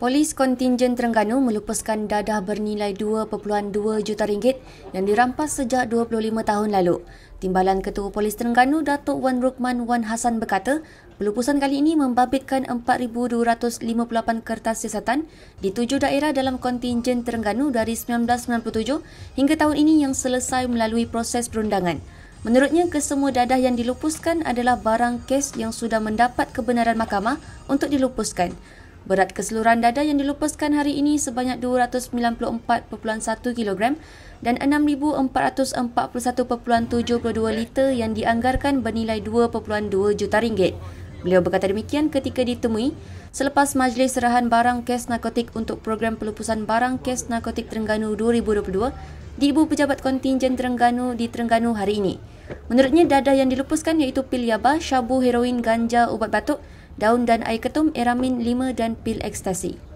Polis kontingen Terengganu melupuskan dadah bernilai 2.2 juta ringgit yang dirampas sejak 25 tahun lalu. Timbalan Ketua Polis Terengganu Datuk Wan Rukman Wan Hasan berkata, pelupusan kali ini membabitkan 4258 kertas siasatan di tujuh daerah dalam kontingen Terengganu dari 1997 hingga tahun ini yang selesai melalui proses perundangan. Menurutnya, kesemua dadah yang dilupuskan adalah barang kes yang sudah mendapat kebenaran mahkamah untuk dilupuskan. Berat keseluruhan dada yang dilupuskan hari ini sebanyak 294.1 kg dan 6441.72 liter yang dianggarkan bernilai 2.2 juta ringgit. Beliau berkata demikian ketika ditemui selepas majlis serahan barang kes narkotik untuk program pelupusan barang kes narkotik Terengganu 2022 di Ibu Pejabat Kontingen Terengganu di Terengganu hari ini. Menurutnya dadah yang dilupuskan iaitu pil yaba, syabu, heroin, ganja, ubat batuk daun dan air ketum, eramin lima dan pil ekstasi.